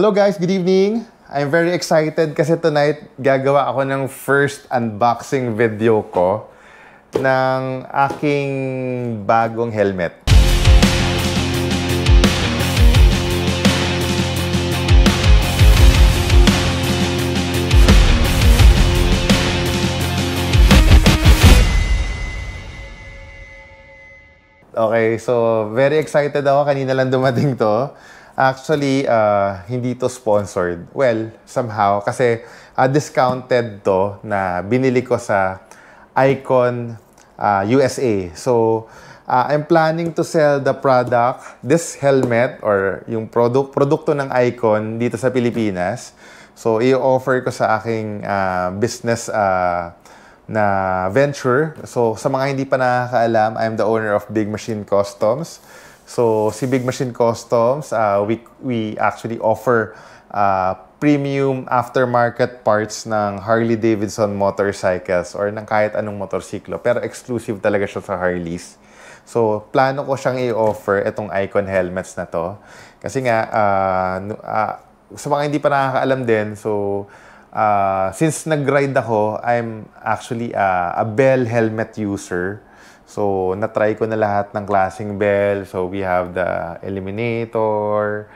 Hello guys, good evening! I'm very excited kasi tonight gagawa ako ng first unboxing video ko ng aking bagong helmet. Okay, so very excited ako. Kanina lang dumating to. Actually, uh, hindi to sponsored. Well, somehow. Kasi uh, discounted to na binili ko sa Icon uh, USA. So, uh, I'm planning to sell the product, this helmet or yung product, produkto ng Icon dito sa Pilipinas. So, i-offer ko sa aking uh, business uh, na venture. So, sa mga hindi pa nakakaalam, I'm the owner of Big Machine Customs. So, si Big Machine Customs, uh, we, we actually offer uh, premium aftermarket parts ng Harley-Davidson motorcycles or ng kahit anong motorsiklo. Pero exclusive talaga siya sa Harleys. So, plano ko siyang i-offer itong Icon helmets na to. Kasi nga, uh, uh, sa mga hindi pa nakakaalam din, so, uh, since nag-ride ako, I'm actually uh, a Bell helmet user. So, na-try ko na lahat ng klaseng bell. So, we have the Eliminator,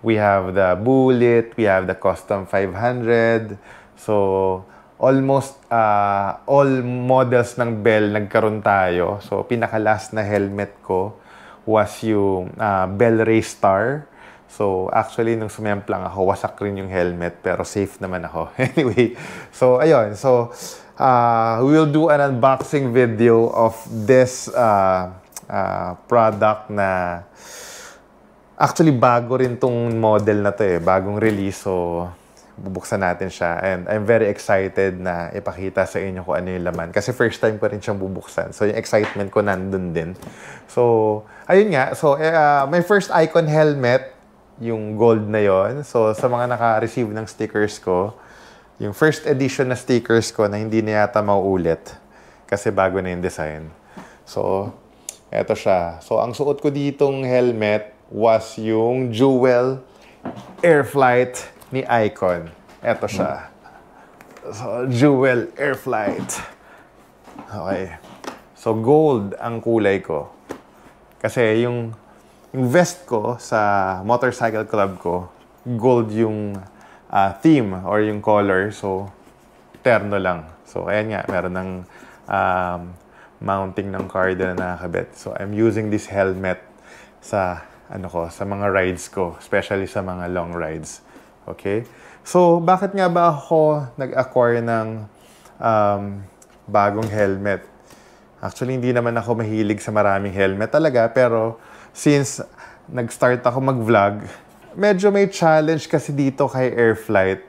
we have the Bullet, we have the Custom 500. So, almost uh, all models ng bell nagkaroon tayo. So, pinakalas na helmet ko was yung uh, Bell Ray Star. So, actually, nung sumayamplang ako, wasak rin yung helmet, pero safe naman ako. anyway, so, ayun. So, uh, we'll do an unboxing video of this uh, uh, product na actually bago rin tong model na to eh. Bagong release. So, bubuksan natin siya. And I'm very excited na ipakita sa inyo kung ano yung laman. Kasi first time ko rin siyang bubuksan. So, yung excitement ko nandun din. So, ayun nga. So, eh, uh, my first icon helmet, yung gold na yon So, sa mga naka-receive ng stickers ko, yung first edition na stickers ko na hindi na yata mauulit kasi bago na yung design. So, eto siya. So, ang suot ko ditong helmet was yung Jewel Airflight ni Icon. Eto siya. So, Jewel Airflight. Okay. So, gold ang kulay ko. Kasi yung, yung vest ko sa motorcycle club ko, gold yung uh, theme or yung color. So, terno lang. So, ayan nga, meron ng um, mounting ng cardinal na nakakabit. So, I'm using this helmet sa ano ko, sa mga rides ko, especially sa mga long rides. Okay? So, bakit nga ba ako nag-acquire ng um, bagong helmet? Actually, hindi naman ako mahilig sa maraming helmet talaga, pero since nag-start ako mag-vlog, medyo may challenge kasi dito kay Airflight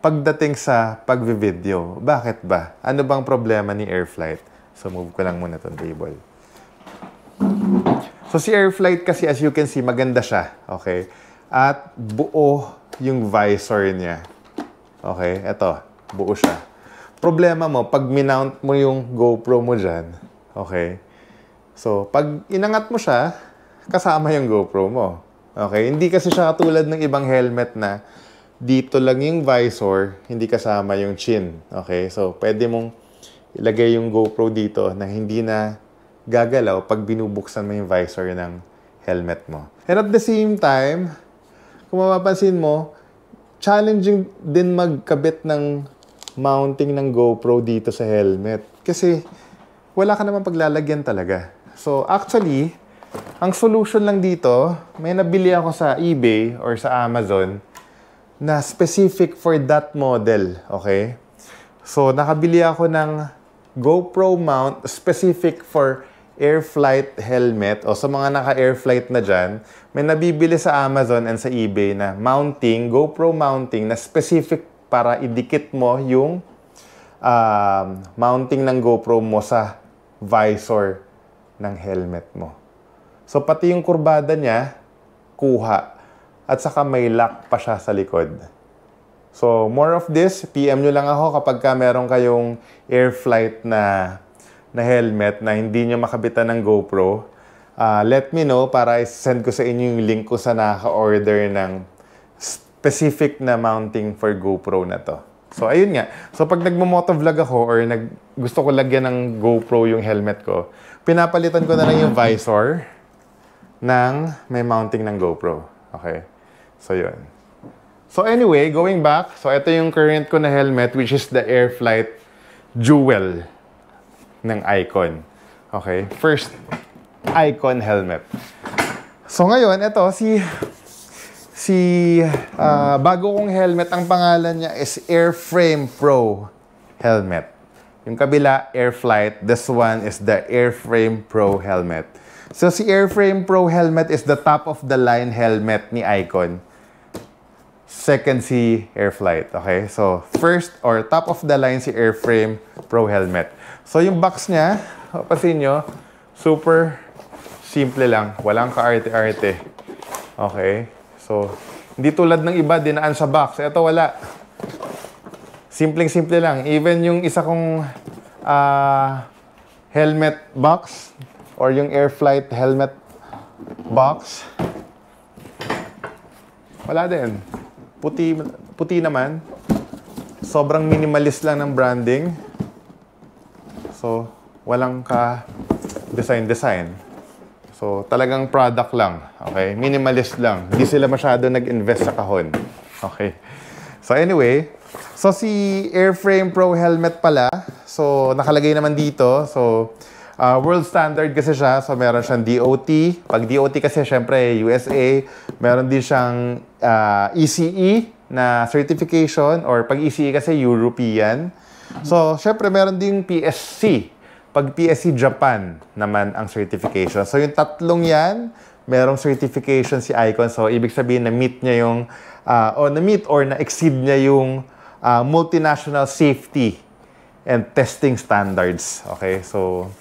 pagdating sa pagvi-video. Bakit ba? Ano bang problema ni Airflight? So, move ko lang muna itong table. So, si Airflight kasi, as you can see, maganda siya. Okay? At buo yung visor niya. Okay? Ito. Buo siya. Problema mo, pag minount mo yung GoPro mo dyan, okay? So, pag inangat mo siya, kasama yung GoPro mo. Okay? Hindi kasi siya katulad ng ibang helmet na dito lang yung visor, hindi kasama yung chin. Okay? So, pwede mong ilagay yung GoPro dito na hindi na gagalaw pag binubuksan mo yung visor ng helmet mo. And at the same time, kung mapapansin mo, challenging din magkabit ng mounting ng GoPro dito sa helmet. Kasi wala ka naman paglalagyan talaga. So actually, ang solution lang dito, may nabili ako sa eBay or sa Amazon na specific for that model, okay? So, nakabili ako ng GoPro mount specific for air flight helmet o sa mga naka-air flight na dyan, may nabibili sa Amazon and sa eBay na mounting, GoPro mounting na specific para idikit mo yung um, mounting ng GoPro mo sa visor ng helmet mo. So pati yung kurbada niya, kuha. At saka may lock pa siya sa likod. So more of this, PM nyo lang ako kapag ka meron kayong air flight na, na helmet na hindi nyo makabitan ng GoPro. Uh, let me know para send ko sa inyo yung link ko sa naka-order ng specific na mounting for GoPro na to. So, ayun nga. So, pag nagmo-motovlog ako or nag, gusto ko lagyan ng GoPro yung helmet ko, pinapalitan ko na lang yung visor ng may mounting ng GoPro. Okay? So, yun. So, anyway, going back. So, ito yung current ko na helmet which is the Airflight Jewel ng Icon. Okay? First Icon helmet. So, ngayon, ito, si si uh, bago kong helmet, ang pangalan niya is Airframe Pro helmet. Yung kabila, Airflight. This one is the Airframe Pro helmet. So si Airframe Pro helmet is the top of the line helmet ni Icon. Second si Airflight, okay? So first or top of the line si Airframe Pro helmet. So yung box niya, pasin nyo, super simple lang. Walang kaarte-arte. Okay? So, hindi tulad ng iba, dinaan sa box. Ito wala. Simpleng-simple lang. Even yung isa kong uh, helmet box, or yung air flight helmet box. Wala din. Puti, puti naman. Sobrang minimalist lang ng branding. So, walang ka design-design. So, talagang product lang. Okay? Minimalist lang. Hindi sila masyado nag-invest sa kahon. Okay. So, anyway. So, si Airframe Pro Helmet pala. So, nakalagay naman dito. So, Uh, world standard kasi siya, so meron siyang DOT. Pag DOT kasi syempre USA, meron din siyang uh, ah, ECE na certification or pag ECE e kasi European. So syempre meron ding PSC. Pag PSC Japan naman ang certification. So yung tatlong yan, merong certification si Icon. So ibig sabihin na meet niya yung uh, or na meet or na exceed niya yung uh, multinational safety and testing standards. Okay? So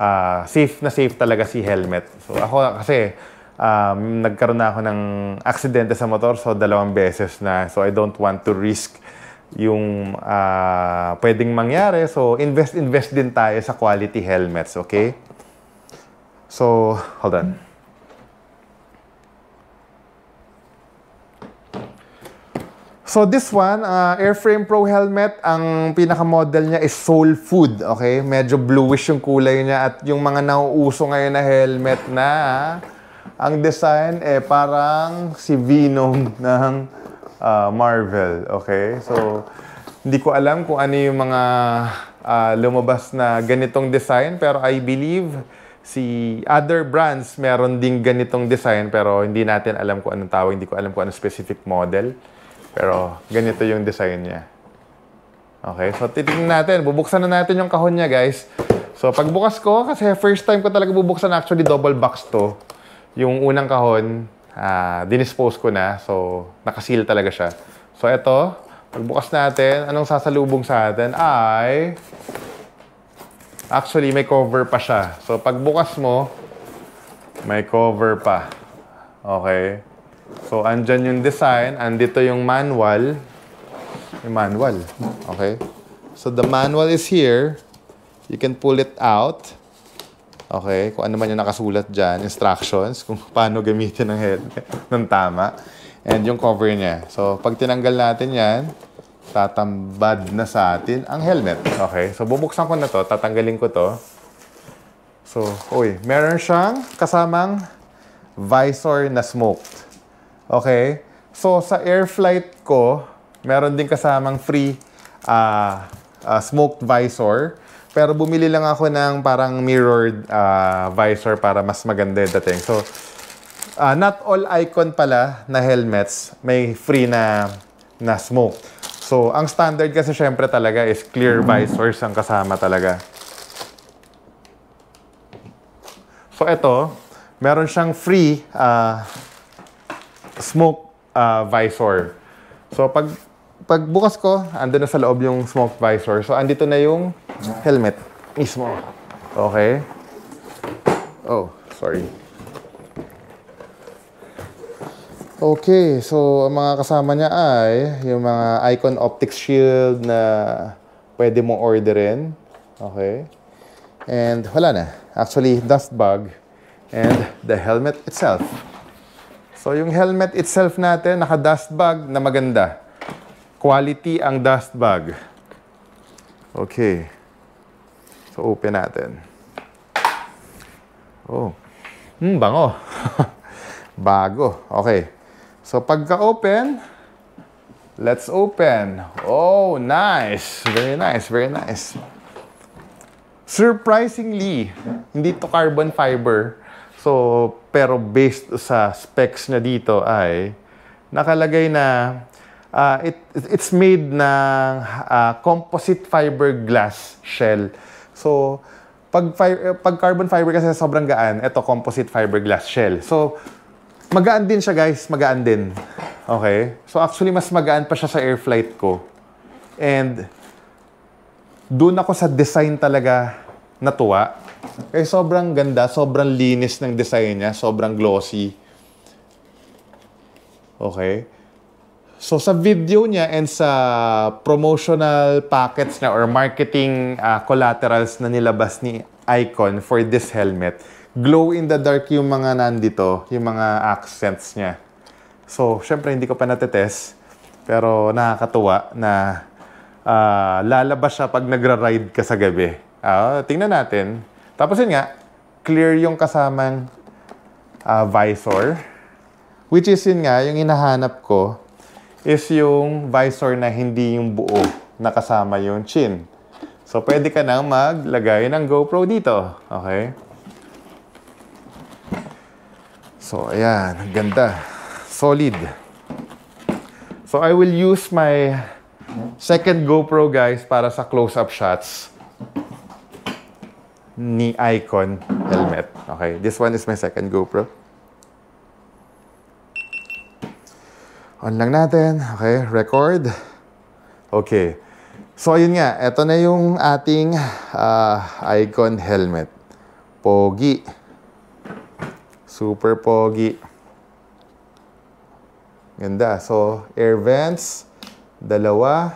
uh, safe na safe talaga si helmet. So ako kasi um, nagkaroon na ako ng aksidente sa motor so dalawang beses na. So I don't want to risk yung uh, pwedeng mangyari. So invest invest din tayo sa quality helmets, okay? So hold on. So this one, uh, Airframe Pro helmet, ang pinaka-model niya is Soul Food, okay? Medyo bluish yung kulay niya at yung mga nauuso ngayon na helmet na ah, ang design eh parang si Venom ng uh, Marvel, okay? So hindi ko alam kung ano yung mga uh, lumabas na ganitong design pero I believe si other brands meron ding ganitong design pero hindi natin alam kung anong tawag, hindi ko alam kung anong specific model. Pero ganito yung design niya. Okay, so titignan natin. Bubuksan na natin yung kahon niya, guys. So pagbukas ko, kasi first time ko talaga bubuksan actually double box to. Yung unang kahon, uh, dinispose ko na. So nakasil talaga siya. So ito, pagbukas natin, anong sasalubong sa atin ay... Actually, may cover pa siya. So pagbukas mo, may cover pa. Okay. So, andyan yung design, andito yung manual. Yung manual. Okay? So, the manual is here. You can pull it out. Okay? Kung ano man yung nakasulat dyan, instructions, kung paano gamitin ng helmet ng tama. And yung cover niya. So, pag tinanggal natin yan, tatambad na sa atin ang helmet. Okay? So, bubuksan ko na to. Tatanggalin ko to. So, uy, meron siyang kasamang visor na smoked. Okay? So, sa air flight ko, meron din kasamang free uh, uh, smoked visor. Pero bumili lang ako ng parang mirrored uh, visor para mas maganda dating. So, uh, not all icon pala na helmets may free na, na smoke. So, ang standard kasi syempre talaga is clear visors ang kasama talaga. So, ito, meron siyang free uh, smoke uh, visor. So pag pagbukas ko, andun na sa loob yung smoke visor. So andito na yung helmet mismo. Okay? Oh, sorry. Okay, so ang mga kasama niya ay yung mga Icon Optics Shield na pwede mong orderin. Okay. And wala na. Actually, dust bag and the helmet itself. So, yung helmet itself natin, naka-dust bag na maganda. Quality ang dust bag. Okay. So, open natin. Oh. Hmm, bango. Bago. Okay. So, pagka-open, let's open. Oh, nice. Very nice, very nice. Surprisingly, hindi to carbon fiber So, pero based sa specs niya dito ay nakalagay na uh, it, it's made ng uh, composite fiberglass shell. So, pag, fi- pag carbon fiber kasi sobrang gaan, ito composite fiberglass shell. So, magaan din siya guys, magaan din. Okay? So actually, mas magaan pa siya sa air flight ko. And doon ako sa design talaga natuwa. Eh, sobrang ganda, sobrang linis ng design niya, sobrang glossy. Okay? So sa video niya and sa promotional packets na or marketing uh, collaterals na nilabas ni Icon for this helmet, glow in the dark yung mga nandito, yung mga accents niya. So, syempre hindi ko pa natetest, pero nakakatuwa na uh, lalabas siya pag nagra-ride ka sa gabi. Uh, tingnan natin. Tapos yun nga, clear yung kasamang uh, visor. Which is yun nga, yung hinahanap ko is yung visor na hindi yung buo nakasama yung chin. So, pwede ka nang maglagay ng GoPro dito. Okay? So, ayan. Ganda. Solid. So, I will use my second GoPro, guys, para sa close-up shots ni Icon helmet. Okay, this one is my second GoPro. On lang natin. Okay, record. Okay. So, ayun nga. Ito na yung ating uh, Icon helmet. Pogi. Super pogi. Ganda. So, air vents. Dalawa.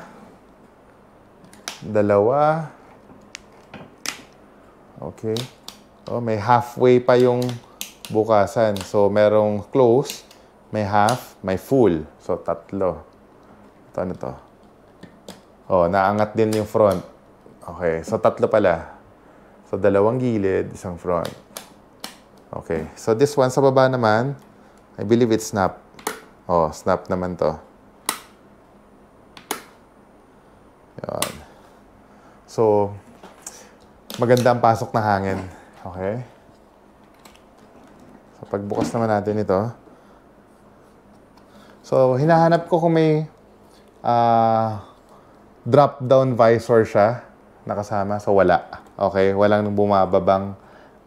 Dalawa. Okay? Oh, may halfway pa yung bukasan. So, merong close, may half, may full. So, tatlo. Ito, ano to? Oh, naangat din yung front. Okay. So, tatlo pala. So, dalawang gilid, isang front. Okay. So, this one sa baba naman, I believe it's snap. Oh, snap naman to. Yan. So, maganda ang pasok na hangin. Okay? So, pagbukas naman natin ito. So, hinahanap ko kung may uh, drop-down visor siya nakasama. So, wala. Okay? Walang bumababang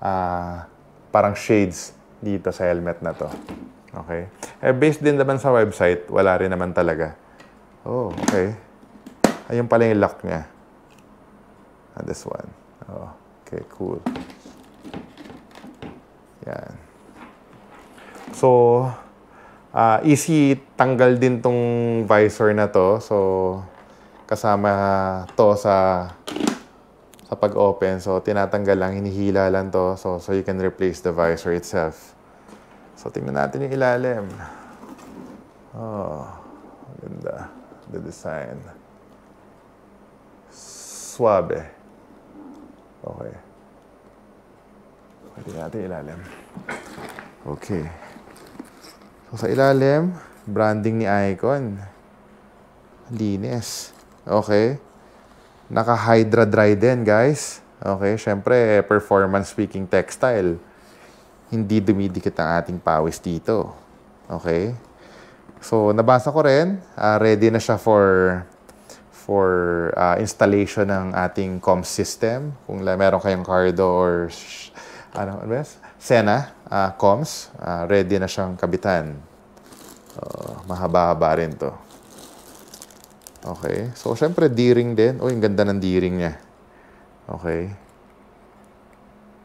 uh, parang shades dito sa helmet na to. Okay? Eh, based din naman sa website, wala rin naman talaga. Oh, okay. Ayun pala yung lock niya. And ah, this one. Oh, okay, cool. Yan. So, uh, easy tanggal din tong visor na to. So, kasama to sa sa pag-open. So, tinatanggal lang, hinihila lang to. So, so you can replace the visor itself. So, tingnan natin yung ilalim. Oh, ganda. The design. Suabe. Okay. Pwede natin ilalim. Okay. So, sa ilalim, branding ni Icon. Linis. Okay. Naka-hydra dry din, guys. Okay, syempre, performance speaking textile. Hindi dumidikit ang ating pawis dito. Okay. So, nabasa ko rin. Uh, ready na siya for for uh, installation ng ating com system. Kung meron kayong Cardo or ano, ano Sena uh, comms, uh, ready na siyang kabitan. Uh, mahaba-haba rin to. Okay. So, syempre, D-ring din. Uy, ang ganda ng D-ring niya. Okay.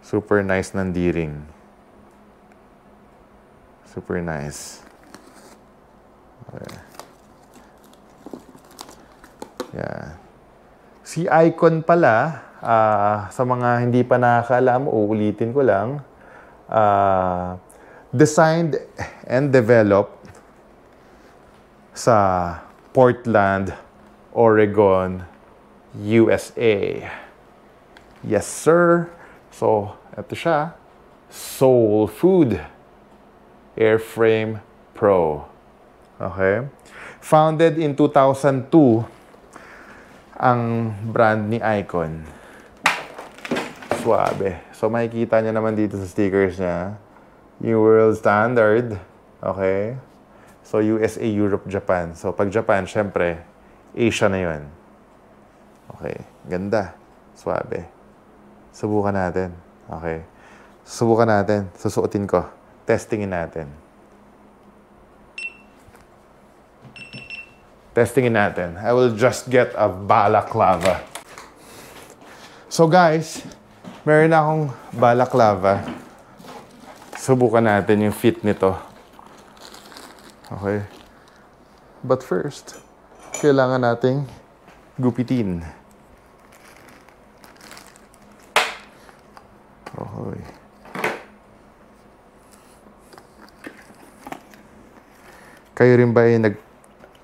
Super nice ng D-ring. Super nice. Okay. Yeah. Si Icon pala, uh, sa mga hindi pa nakakaalam, uulitin ko lang, uh, designed and developed sa Portland, Oregon, USA. Yes, sir. So, ito siya. Soul Food Airframe Pro. Okay? Founded in 2002 ang brand ni Icon. Suabe. So, makikita niya naman dito sa stickers niya. New World Standard. Okay? So, USA, Europe, Japan. So, pag Japan, syempre, Asia na yun. Okay. Ganda. Suabe. Subukan natin. Okay. Subukan natin. Susuotin ko. Testingin natin. Testingin natin. I will just get a balaclava. So guys, meron akong balaclava. Subukan natin yung fit nito. Okay. But first, kailangan nating gupitin. Okay. Kayo rin ba yung nag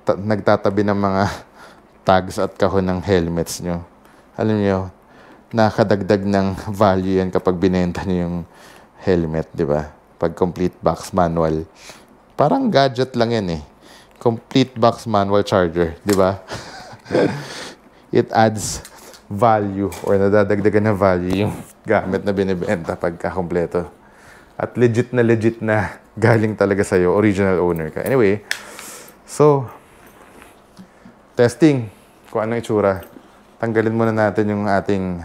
ta- nagtatabi ng mga tags at kahon ng helmets nyo. Alam nyo, nakadagdag ng value yan kapag binenta nyo yung helmet, di ba? Pag complete box manual. Parang gadget lang yan eh. Complete box manual charger, di ba? It adds value or nadadagdagan na value yung gamit na binibenta pagka kompleto. At legit na legit na galing talaga sa'yo, original owner ka. Anyway, so Testing kung anong itsura. Tanggalin muna natin yung ating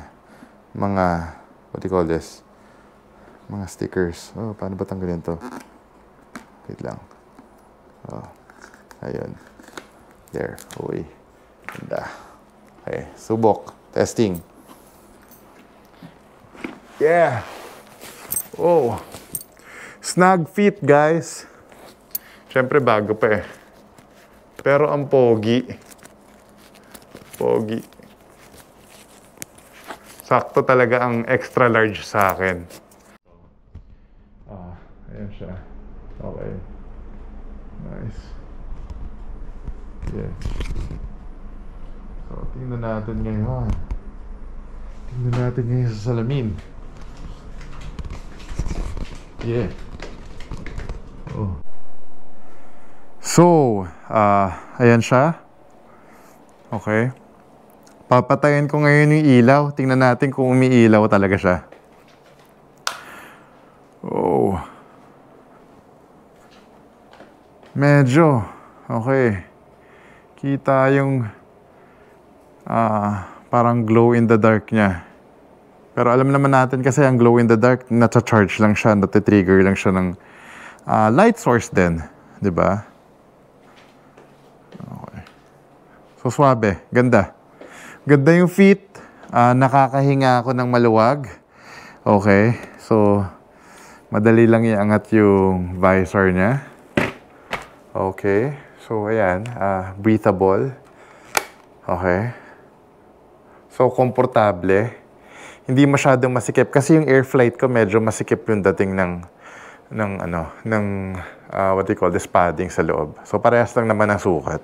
mga, what do you call this? Mga stickers. Oh, paano ba tanggalin to? Wait lang. Oh, ayun. There. Uy. Ganda. Okay, subok. Testing. Yeah. Oh. Snug fit, guys. Siyempre, bago pa eh. Pero ang pogi. Pogi. Sakto talaga ang extra large sa akin. Ah, ayan siya. Okay. Nice. Yes. So, tingnan natin ngayon. Tingnan natin ngayon sa salamin. Yeah. Oh. So, uh, ayan siya. Okay. Papatayin ko ngayon yung ilaw. Tingnan natin kung umiilaw talaga siya. Oh. Medyo. Okay. Kita yung uh, parang glow in the dark niya. Pero alam naman natin kasi ang glow in the dark, nata-charge lang siya, nata-trigger lang siya ng uh, light source din. 'di ba? Okay. So, swabe. Ganda. Ganda yung fit. Uh, ah, nakakahinga ako ng maluwag. Okay. So, madali lang iangat yung visor niya. Okay. So, ayan. Uh, breathable. Okay. So, komportable. Hindi masyadong masikip. Kasi yung air flight ko, medyo masikip yung dating ng ng ano, ng uh, what do you call this, padding sa loob. So, parehas lang naman ang sukat.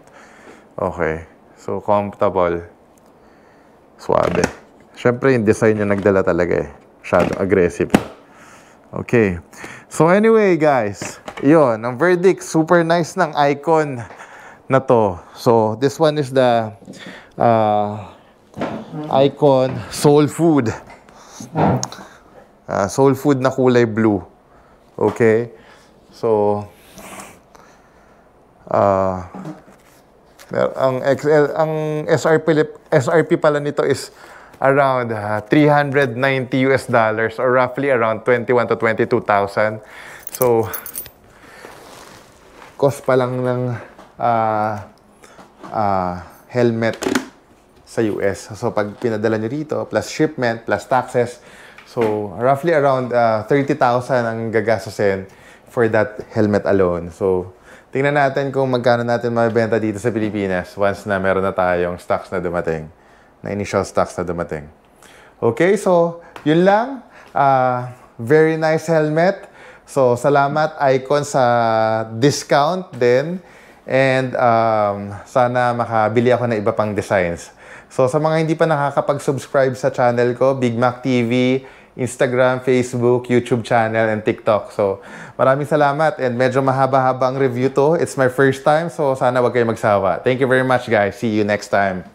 Okay. So, comfortable. Suwabe. Siyempre, yung design niya nagdala talaga eh. Shadow aggressive. Okay. So anyway, guys. yon ang verdict. Super nice ng icon na to. So, this one is the uh, icon soul food. Uh, soul food na kulay blue. Okay? So, uh, ang XL, ang SR Philip SRP pala nito is around uh, 390 US dollars or roughly around 21 to 22,000. So, cost pa lang ng uh, uh, helmet sa US. So, pag pinadala niyo rito, plus shipment, plus taxes, so roughly around uh, ah, 30,000 ang gagastusin for that helmet alone. So, Tingnan natin kung magkano natin mabenta dito sa Pilipinas once na meron na tayong stocks na dumating. Na initial stocks na dumating. Okay, so yun lang. Uh, very nice helmet. So salamat Icon sa discount din. And um, sana makabili ako ng iba pang designs. So sa mga hindi pa nakakapag-subscribe sa channel ko, Big Mac TV, Instagram, Facebook, YouTube channel, and TikTok. So, maraming salamat and medyo mahaba-haba ang review to. It's my first time, so sana wag kayo magsawa. Thank you very much, guys. See you next time.